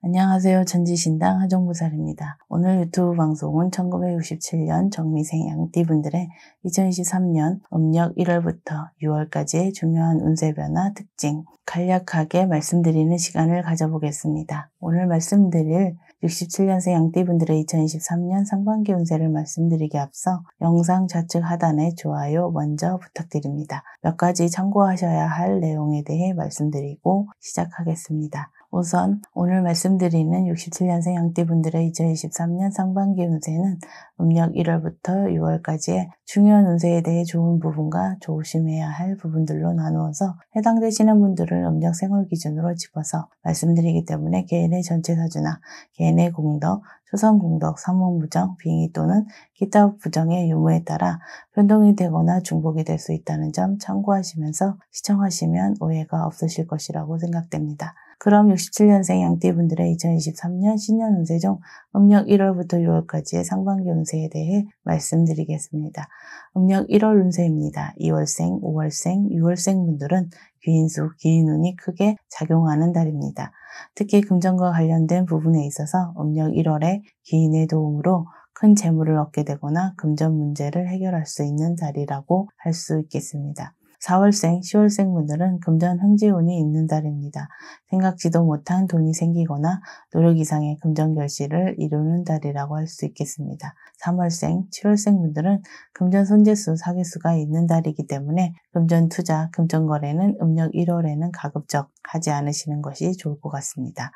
안녕하세요. 전지신당 하정보살입니다. 오늘 유튜브 방송은 1967년 정미생 양띠분들의 2023년 음력 1월부터 6월까지의 중요한 운세 변화 특징 간략하게 말씀드리는 시간을 가져보겠습니다. 오늘 말씀드릴 67년생 양띠분들의 2023년 상반기 운세를 말씀드리기 앞서 영상 좌측 하단에 좋아요 먼저 부탁드립니다. 몇 가지 참고하셔야 할 내용에 대해 말씀드리고 시작하겠습니다. 우선 오늘 말씀드리는 67년생 양띠분들의 2023년 상반기 운세는 음력 1월부터 6월까지의 중요한 운세에 대해 좋은 부분과 조심해야 할 부분들로 나누어서 해당되시는 분들을 음력 생활 기준으로 짚어서 말씀드리기 때문에 개인의 전체 사주나 개인의 공덕, 초성 공덕, 사원 부정, 빙의 또는 기타 부정의 유무에 따라 변동이 되거나 중복이 될 수 있다는 점 참고하시면서 시청하시면 오해가 없으실 것이라고 생각됩니다. 그럼 67년생 양띠분들의 2023년 신년 운세 중 음력 1월부터 6월까지의 상반기 운세에 대해 말씀드리겠습니다. 음력 1월 운세입니다. 2월생, 5월생, 6월생 분들은 귀인수, 귀인운이 크게 작용하는 달입니다. 특히 금전과 관련된 부분에 있어서 음력 1월에 귀인의 도움으로 큰 재물을 얻게 되거나 금전 문제를 해결할 수 있는 달이라고 할 수 있겠습니다. 4월생, 10월생 분들은 금전 흥재운이 있는 달입니다. 생각지도 못한 돈이 생기거나 노력 이상의 금전 결실을 이루는 달이라고 할 수 있겠습니다. 3월생, 7월생 분들은 금전 손재수, 사기수가 있는 달이기 때문에 금전 투자, 금전 거래는 음력 1월에는 가급적 하지 않으시는 것이 좋을 것 같습니다.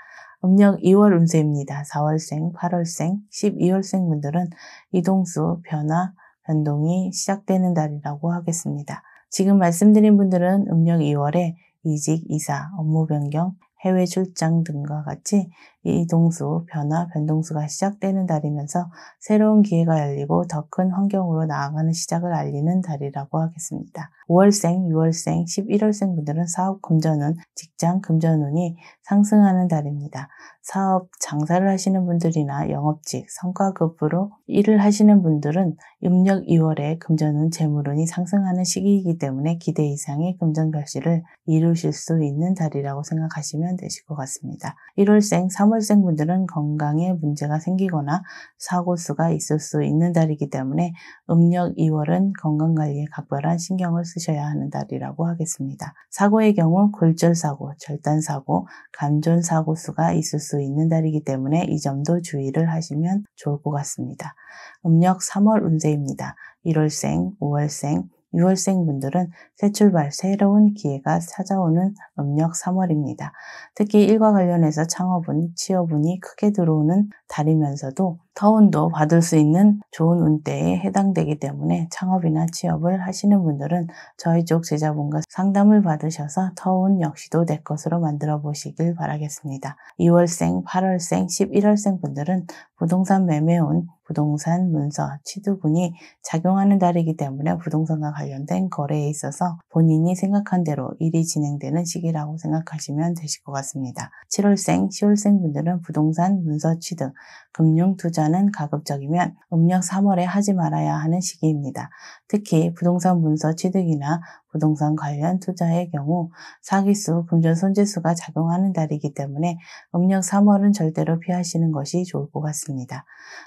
음력 2월 운세입니다. 4월생, 8월생, 12월생 분들은 이동수, 변화, 변동이 시작되는 달이라고 하겠습니다. 지금 말씀드린 분들은 음력 2월에 이직, 이사, 업무 변경, 해외 출장 등과 같이 이 동수 변화 변동수가 시작되는 달이면서 새로운 기회가 열리고 더 큰 환경으로 나아가는 시작을 알리는 달이라고 하겠습니다. 5월생, 6월생, 11월생 분들은 사업 금전운, 직장 금전운이 상승하는 달입니다. 사업, 장사를 하시는 분들이나 영업직, 성과급으로 일을 하시는 분들은 음력 2월에 금전운, 재물운이 상승하는 시기이기 때문에 기대 이상의 금전 결실을 이루실 수 있는 달이라고 생각하시면 되실 것 같습니다. 1월생, 3월 3월생분들은 건강에 문제가 생기거나 사고수가 있을 수 있는 달이기 때문에 음력 2월은 건강관리에 각별한 신경을 쓰셔야 하는 달이라고 하겠습니다. 사고의 경우 골절사고, 절단사고, 감전사고수가 있을 수 있는 달이기 때문에 이 점도 주의를 하시면 좋을 것 같습니다. 음력 3월 운세입니다. 1월생, 5월생, 6월생 분들은 새 출발, 새로운 기회가 찾아오는 음력 3월입니다. 특히 일과 관련해서 창업은 취업운이 크게 들어오는 다니면서도 타운도 받을 수 있는 좋은 운대에 해당되기 때문에 창업이나 취업을 하시는 분들은 저희 쪽 제자분과 상담을 받으셔서 타운 역시도 내 것으로 만들어 보시길 바라겠습니다. 2월생, 8월생, 11월생 분들은 부동산 매매운 부동산 문서 취득운이 작용하는 달이기 때문에 부동산과 관련된 거래에 있어서 본인이 생각한 대로 일이 진행되는 시기라고 생각하시면 되실 것 같습니다. 7월생, 10월생 분들은 부동산 문서 취득, 금융 투자는 가급적이면 음력 3월에 하지 말아야 하는 시기입니다. 특히 부동산 문서 취득이나 부동산 관련 투자의 경우 사기수, 금전 손재수가 작용하는 달이기 때문에 음력 3월은 절대로 피하시는 것이 좋을 것 같습니다.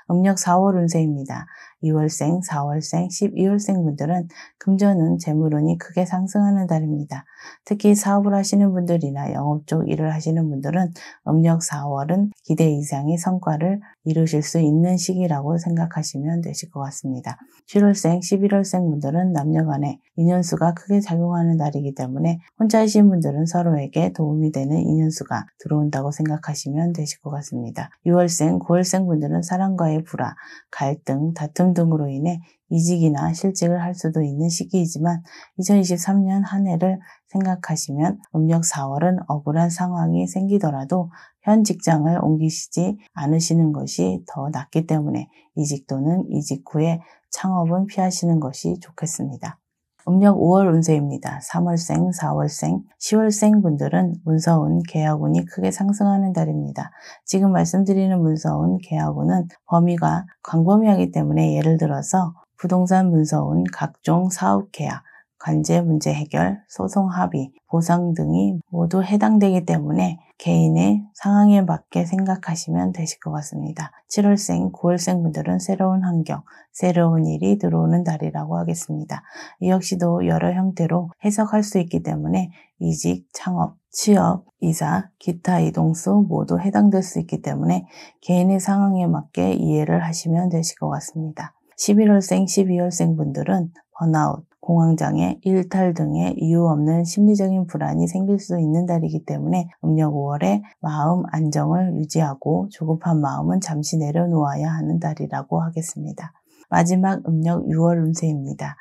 음력 4월 운세입니다. 2월생, 4월생, 12월생 분들은 금전은 재물운이 크게 상승하는 달입니다. 특히 사업을 하시는 분들이나 영업 쪽 일을 하시는 분들은 음력 4월은 기대 이상의 성과를 이루실 수 있는 시기라고 생각하시면 되실 것 같습니다. 7월생, 11월생 분들은 남녀간에 인연수가 크게 작용하는 날이기 때문에 혼자이신 분들은 서로에게 도움이 되는 인연수가 들어온다고 생각하시면 되실 것 같습니다. 6월생, 9월생 분들은 사랑과의 불화, 갈등, 다툼 등으로 인해 이직이나 실직을 할 수도 있는 시기이지만 2023년 한 해를 생각하시면 음력 4월은 억울한 상황이 생기더라도 현 직장을 옮기시지 않으시는 것이 더 낫기 때문에 이직 또는 이직 후에 창업은 피하시는 것이 좋겠습니다. 음력 5월 운세입니다. 3월생, 4월생, 10월생 분들은 문서운, 계약운이 크게 상승하는 달입니다. 지금 말씀드리는 문서운, 계약운은 범위가 광범위하기 때문에 예를 들어서 부동산 문서운, 각종 사업 계약, 관제 문제 해결, 소송 합의, 보상 등이 모두 해당되기 때문에 개인의 상황에 맞게 생각하시면 되실 것 같습니다. 7월생, 9월생 분들은 새로운 환경, 새로운 일이 들어오는 달이라고 하겠습니다. 이 역시도 여러 형태로 해석할 수 있기 때문에 이직, 창업, 취업, 이사, 기타 이동수 모두 해당될 수 있기 때문에 개인의 상황에 맞게 이해를 하시면 되실 것 같습니다. 11월생, 12월생 분들은 번아웃, 공황장애, 일탈 등의 이유 없는 심리적인 불안이 생길 수 있는 달이기 때문에 음력 5월에 마음 안정을 유지하고 조급한 마음은 잠시 내려놓아야 하는 달이라고 하겠습니다. 마지막 음력 6월 운세입니다.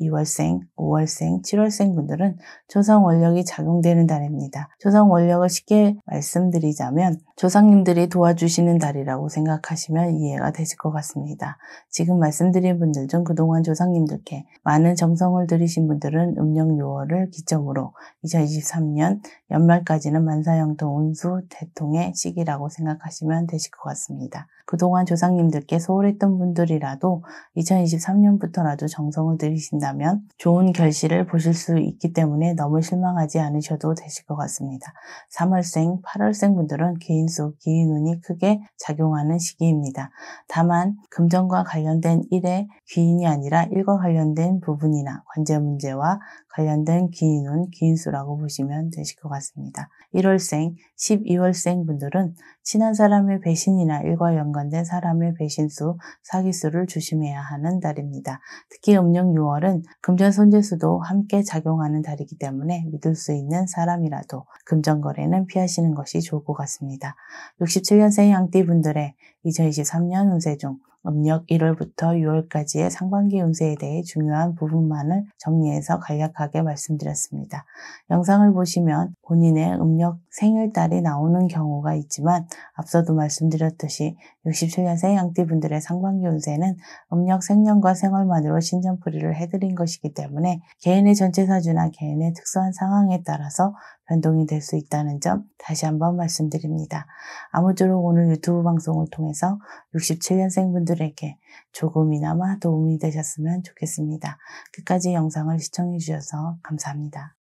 2월생, 5월생, 7월생 분들은 조상 원력이 작용되는 달입니다. 조상 원력을 쉽게 말씀드리자면 조상님들이 도와주시는 달이라고 생각하시면 이해가 되실 것 같습니다. 지금 말씀드린 분들 중 그동안 조상님들께 많은 정성을 들이신 분들은 음력 6월을 기점으로 2023년 연말까지는 만사형통 운수 대통의 시기라고 생각하시면 되실 것 같습니다. 그동안 조상님들께 소홀했던 분들이라도 2023년부터라도 정성을 들이신다 보신다면 좋은 결실을 보실 수 있기 때문에 너무 실망하지 않으셔도 되실 것 같습니다. 3월생, 8월생 분들은 개인소, 기인운이 크게 작용하는 시기입니다. 다만 금전과 관련된 일에 귀인이 아니라 일과 관련된 부분이나 관제 문제와 관련된 기인운, 기인수라고 보시면 되실 것 같습니다. 1월생, 12월생 분들은 친한 사람의 배신이나 일과 연관된 사람의 배신수, 사기수를 조심해야 하는 달입니다. 특히 음력 6월은 달은 금전 손재수도 함께 작용하는 달이기 때문에 믿을 수 있는 사람이라도 금전 거래는 피하시는 것이 좋을 것 같습니다. 67년생 양띠분들의 2023년 운세 중 음력 1월부터 6월까지의 상반기 운세에 대해 중요한 부분만을 정리해서 간략하게 말씀드렸습니다. 영상을 보시면 본인의 음력 생일달이 나오는 경우가 있지만 앞서도 말씀드렸듯이 67년생 양띠분들의 상반기 운세는 음력 생년과 생활만으로 신전풀이를 해드린 것이기 때문에 개인의 전체 사주나 개인의 특수한 상황에 따라서 변동이 될 수 있다는 점 다시 한번 말씀드립니다. 아무쪼록 오늘 유튜브 방송을 통해서 67년생 분들 분들에게 조금이나마 도움이 되셨으면 좋겠습니다. 끝까지 영상을 시청해 주셔서 감사합니다.